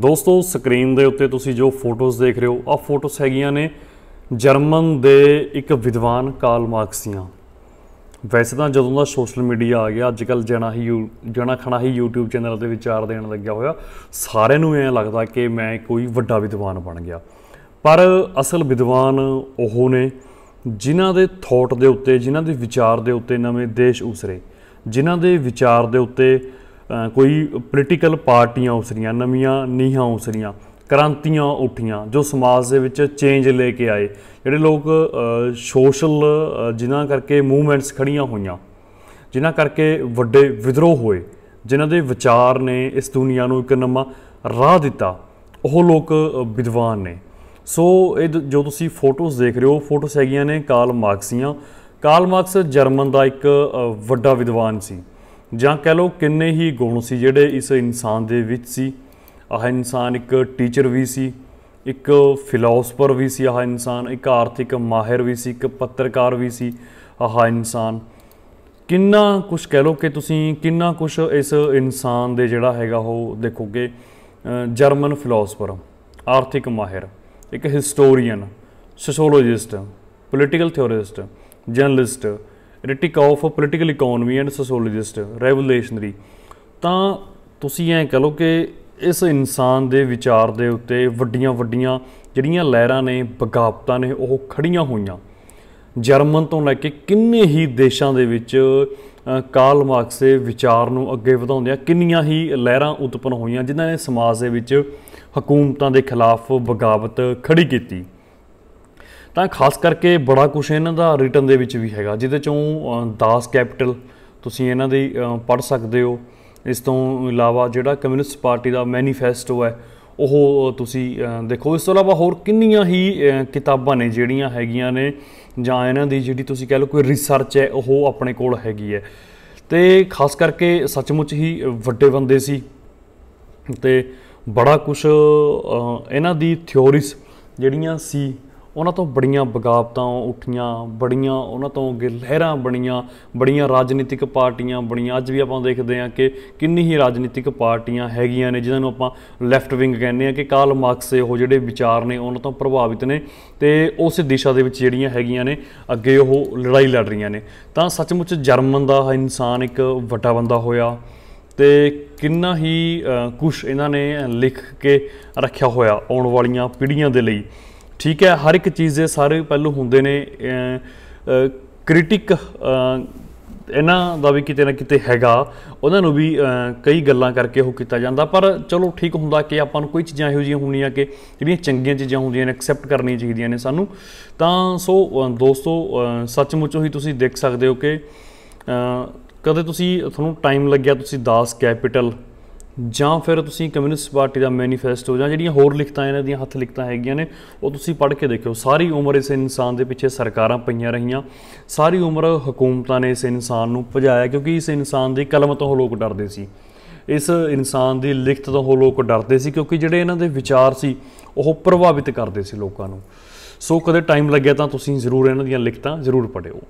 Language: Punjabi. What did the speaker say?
ਦੋਸਤੋ ਸਕਰੀਨ ਦੇ ਉੱਤੇ ਤੁਸੀਂ ਜੋ ਫੋਟੋਜ਼ ਦੇਖ ਰਹੇ ਹੋ ਆ ਫੋਟੋਜ਼ ਹੈਗੀਆਂ ਨੇ ਜਰਮਨ ਦੇ ਇੱਕ ਵਿਦਵਾਨ ਕਾਰਲ ਮਾਰਕਸ ਦੀਆਂ ਵੈਸੇ ਤਾਂ ਜਦੋਂ ਦਾ ਸੋਸ਼ਲ ਮੀਡੀਆ ਆ ਗਿਆ ਅੱਜ ਕੱਲ ਜਣਾ ਹੀ ਜਣਾ ਖਣਾ ਹੀ YouTube ਚੈਨਲ ਤੇ ਵਿਚਾਰ ਦੇਣ ਲੱਗਿਆ ਹੋਇਆ ਸਾਰਿਆਂ ਨੂੰ ਐਂ ਲੱਗਦਾ ਕਿ ਮੈਂ ਕੋਈ ਵੱਡਾ ਵਿਦਵਾਨ ਬਣ ਗਿਆ ਪਰ ਅਸਲ ਵਿਦਵਾਨ ਉਹ ਨੇ ਜਿਨ੍ਹਾਂ ਦੇ ਥੌਟ ਦੇ ਉੱਤੇ ਜਿਨ੍ਹਾਂ ਦੇ ਵਿਚਾਰ ਦੇ ਉੱਤੇ ਨਵੇਂ ਦੇਸ਼ ਉਸਰੇ ਜਿਨ੍ਹਾਂ ਦੇ ਵਿਚਾਰ ਦੇ ਉੱਤੇ ਕੋਈ ਪੋਲੀਟੀਕਲ ਪਾਰਟੀਆਂ ਉਸਰੀਆਂ ਨਵੀਆਂ ਨੀਹਾਂ ਉਸਰੀਆਂ ਕ੍ਰਾਂਤੀਆਂ ਉੱਠੀਆਂ ਜੋ ਸਮਾਜ ਦੇ ਵਿੱਚ ਚੇਂਜ ਲੈ ਕੇ ਆਏ ਜਿਹੜੇ ਲੋਕ ਸੋਸ਼ਲ ਜਿਨ੍ਹਾਂ ਕਰਕੇ ਮੂਵਮੈਂਟਸ ਖੜੀਆਂ ਹੋਈਆਂ ਜਿਨ੍ਹਾਂ ਕਰਕੇ ਵੱਡੇ ਵਿਦਰੋਹ ਹੋਏ ਜਿਨ੍ਹਾਂ ਦੇ ਵਿਚਾਰ ਨੇ ਇਸ ਦੁਨੀਆ ਨੂੰ ਇੱਕ ਨਵਾਂ ਰਾਹ ਦਿੱਤਾ ਉਹ ਲੋਕ ਵਿਦਵਾਨ ਨੇ ਸੋ ਇਹ ਜੋ ਤੁਸੀਂ ਫੋਟੋਜ਼ ਦੇਖ ਰਹੇ ਹੋ ਫੋਟੋਸ ਹੈਗੀਆਂ ਨੇ ਕਾਲ ਮਾਰਕਸੀਆਂ ਕਾਲ ਮਾਰਕਸ ਜਰਮਨ ਦਾ ਇੱਕ ਵੱਡਾ ਵਿਦਵਾਨ ਸੀ ਜਾਂ ਕਹਿ ਲਓ ਕਿੰਨੇ ਹੀ ਗੁਣ ਸੀ ਜਿਹੜੇ ਇਸ ਇਨਸਾਨ ਦੇ ਵਿੱਚ ਸੀ ਆਹ ਇਨਸਾਨ ਇੱਕ ਟੀਚਰ ਵੀ ਸੀ ਇੱਕ ਫਿਲਾਸਫਰ ਵੀ ਸੀ ਆਹ ਇਨਸਾਨ ਇੱਕ ਆਰਥਿਕ ਮਾਹਿਰ ਵੀ ਸੀ ਇੱਕ ਪੱਤਰਕਾਰ ਵੀ ਸੀ ਆਹ ਇਨਸਾਨ ਕਿੰਨਾ ਕੁਝ ਕਹਿ ਲਓ ਕਿ ਤੁਸੀਂ ਕਿੰਨਾ ਕੁਝ ਇਸ ਇਨਸਾਨ ਦੇ ਜਿਹੜਾ ਹੈਗਾ ਉਹ ਦੇਖੋਗੇ ਜਰਮਨ ਫਿਲਾਸਫਰ ਆਰਥਿਕ ਮਾਹਿਰ ਇੱਕ historian sociologist political theorist journalist critic of political economy and sociologist revolutionary ਤਾਂ ਤੁਸੀਂ ਐਂ ਕਹ ਲਓ ਕਿ ਇਸ ਇਨਸਾਨ ਦੇ ਵਿਚਾਰ ਦੇ ਉੱਤੇ ਵੱਡੀਆਂ ਵੱਡੀਆਂ ਜਿਹੜੀਆਂ ਲਹਿਰਾਂ ਨੇ ਬਗਾਵਤਾਂ ਨੇ ਉਹ ਖੜੀਆਂ ਹੋਈਆਂ ਜਰਮਨ ਤੋਂ ਲੈ ਕੇ ਕਿੰਨੇ ਹੀ ਦੇਸ਼ਾਂ ਦੇ ਵਿੱਚ ਕਾਰਲ ਮਾਰਕਸ ਦੇ ਵਿਚਾਰ ਨੂੰ ਅੱਗੇ ਵਧਾਉਂਦਿਆਂ ਕਿੰਨੀਆਂ ਹੀ ਲਹਿਰਾਂ ਉਤਪਨ ਹੋਈਆਂ ਜਿਨ੍ਹਾਂ ਨੇ ਸਮਾਜ ਦੇ ਵਿੱਚ ਹਕੂਮਤਾਂ ਦੇ ਖਿਲਾਫ ਬਗਾਵਤ ਖੜੀ ਕੀਤੀ ਤਾਂ ਖਾਸ ਕਰਕੇ ਬੜਾ ਕੁਝ ਇਹਨਾਂ ਦਾ ਰਿਟਰਨ ਦੇ ਵਿੱਚ ਵੀ ਹੈਗਾ ਜਿਹਦੇ ਚੋਂ ਦਾਸ ਕੈਪੀਟਲ ਤੁਸੀਂ ਇਹਨਾਂ ਦੀ ਪੜ ਸਕਦੇ ਹੋ ਇਸ ਤੋਂ ਇਲਾਵਾ ਜਿਹੜਾ ਕਮਿਊਨਿਸਟ ਪਾਰਟੀ ਦਾ ਮੈਨੀਫੈਸਟੋ ਹੈ ਉਹ ਤੁਸੀਂ ਦੇਖੋ ਇਸ ਤੋਂ ਇਲਾਵਾ ਹੋਰ ਕਿੰਨੀਆਂ ਹੀ ਕਿਤਾਬਾਂ ਨੇ ਜਿਹੜੀਆਂ ਹੈਗੀਆਂ ਨੇ ਜਾਂ ਇਹਨਾਂ ਦੀ ਜਿਹੜੀ ਤੁਸੀਂ ਕਹਿ ਲਓ ਕੋਈ ਰਿਸਰਚ ਹੈ ਉਹ ਆਪਣੇ ਕੋਲ ਹੈਗੀ ਹੈ ਤੇ ਖਾਸ ਕਰਕੇ ਸੱਚਮੁੱਚ ਹੀ ਵੱਡੇ ਬੰਦੇ ਸੀ ਤੇ ਬੜਾ ਕੁਝ ਇਹਨਾਂ ਦੀ ਥਿਉਰੀਸ ਜਿਹੜੀਆਂ ਸੀ ਉਹਨਾਂ ਤੋਂ ਬੜੀਆਂ ਬਗਾਵਤਾਂ ਉੱਠੀਆਂ ਬੜੀਆਂ ਉਹਨਾਂ ਤੋਂ ਅੱਗੇ ਲਹਿਰਾਂ ਬਣੀਆਂ ਬੜੀਆਂ ਰਾਜਨੀਤਿਕ ਪਾਰਟੀਆਂ ਬਣੀਆਂ ਅੱਜ ਵੀ ਆਪਾਂ ਦੇਖਦੇ ਹਾਂ ਕਿ ਕਿੰਨੀ ਹੀ ਰਾਜਨੀਤਿਕ ਪਾਰਟੀਆਂ ਹੈਗੀਆਂ ਨੇ ਜਿਨ੍ਹਾਂ ਨੂੰ ਆਪਾਂ ਲੈਫਟ ਵਿੰਗ ਕਹਿੰਦੇ ਆ ਕਿ ਕਾਲ ਮਾਰਕਸ ਦੇ ਉਹ ਜਿਹੜੇ ਵਿਚਾਰ ਨੇ ਉਹਨਾਂ ਤੋਂ ਪ੍ਰਭਾਵਿਤ ਨੇ ਤੇ ਉਸ ਦਿਸ਼ਾ ਦੇ ਵਿੱਚ ਜਿਹੜੀਆਂ ਹੈਗੀਆਂ ਨੇ ਅੱਗੇ ਉਹ ਲੜਾਈ ਲੜ ਰਹੀਆਂ ਨੇ ਤਾਂ ਸੱਚਮੁੱਚ ਜਰਮਨ ਦਾ ਇਨਸਾਨ ਇੱਕ ਵੱਡਾ ਬੰਦਾ ਹੋਇਆ ਤੇ ਕਿੰਨਾ ਹੀ ਕੁਝ ਇਹਨਾਂ ਨੇ ਲਿਖ ਕੇ ਰੱਖਿਆ ਹੋਇਆ ਆਉਣ ਵਾਲੀਆਂ ਪੀੜ੍ਹੀਆਂ ਦੇ ਲਈ ਠੀਕ ਹੈ ਹਰ ਇੱਕ ਚੀਜ਼ ਦੇ ਸਾਰੇ ਪਹਿਲੂ ਹੁੰਦੇ ਨੇ ਕ੍ਰਿਟਿਕ ਇਹਨਾਂ ਦਾ ਵੀ ਕਿਤੇ ਨਾ ਕਿਤੇ ਹੈਗਾ ਉਹਨਾਂ ਨੂੰ ਵੀ ਕਈ ਗੱਲਾਂ ਕਰਕੇ ਉਹ ਕੀਤਾ ਜਾਂਦਾ ਪਰ ਚਲੋ ਠੀਕ ਹੁੰਦਾ ਕਿ ਆਪਾਂ ਨੂੰ ਕੋਈ ਚੀਜ਼ਾਂ ਇਹੋ ਜਿਹੀਆਂ ਹੋਣੀਆਂ ਕਿ ਜਿਹੜੀਆਂ ਚੰਗੀਆਂ ਚੀਜ਼ਾਂ ਹੁੰਦੀਆਂ ਨੇ ਐਕਸੈਪਟ ਕਰਨੀਆਂ ਚਾਹੀਦੀਆਂ ਨੇ ਸਾਨੂੰ ਤਾਂ ਸੋ ਦੋਸਤੋ ਸੱਚਮੁੱਚ ਹੀ ਤੁਸੀਂ ਦੇਖ ਸਕਦੇ ਹੋ ਕਿ ਕਦੇ ਤੁਸੀਂ ਤੁਹਾਨੂੰ ਟਾਈਮ ਲੱਗਿਆ ਤੁਸੀਂ ਦਾਸ ਕੈਪੀਟਲ ਜਾਂ ਫਿਰ ਤੁਸੀਂ ਕਮਿਊਨਿਸਟ ਪਾਰਟੀ ਦਾ ਮੈਨੀਫੈਸਟੋ ਜਾਂ ਜਿਹੜੀਆਂ ਹੋਰ ਲਿਖਤਾਂ ਇਹਨਾਂ ਦੀਆਂ ਹੱਥ ਲਿਖਤਾਂ ਹੈਗੀਆਂ ਨੇ ਉਹ ਤੁਸੀਂ ਪੜ੍ਹ ਕੇ ਦੇਖਿਓ ਸਾਰੀ ਉਮਰ ਇਸ ਇਨਸਾਨ ਦੇ ਪਿੱਛੇ ਸਰਕਾਰਾਂ ਪਈਆਂ ਰਹੀਆਂ ਸਾਰੀ ਉਮਰ ਹਕੂਮਤਾਂ ਨੇ ਇਸ ਇਨਸਾਨ ਨੂੰ ਭਜਾਇਆ ਕਿਉਂਕਿ ਇਸ ਇਨਸਾਨ ਦੀ ਕਲਮ ਤੋਂ ਲੋਕ ਡਰਦੇ ਸੀ ਇਸ ਇਨਸਾਨ ਦੀ ਲਿਖਤ ਤੋਂ ਉਹ ਲੋਕ ਡਰਦੇ ਸੀ ਕਿਉਂਕਿ ਜਿਹੜੇ ਇਹਨਾਂ ਦੇ ਵਿਚਾਰ ਸੀ ਉਹ ਪ੍ਰਭਾਵਿਤ ਕਰਦੇ ਸੀ ਲੋਕਾਂ ਨੂੰ ਸੋ ਕਦੇ ਟਾਈਮ ਲੱਗਿਆ ਤਾਂ ਤੁਸੀਂ ਜ਼ਰੂਰ ਇਹਨਾਂ ਦੀਆਂ ਲਿਖਤਾਂ ਜ਼ਰੂਰ ਪੜਿਓ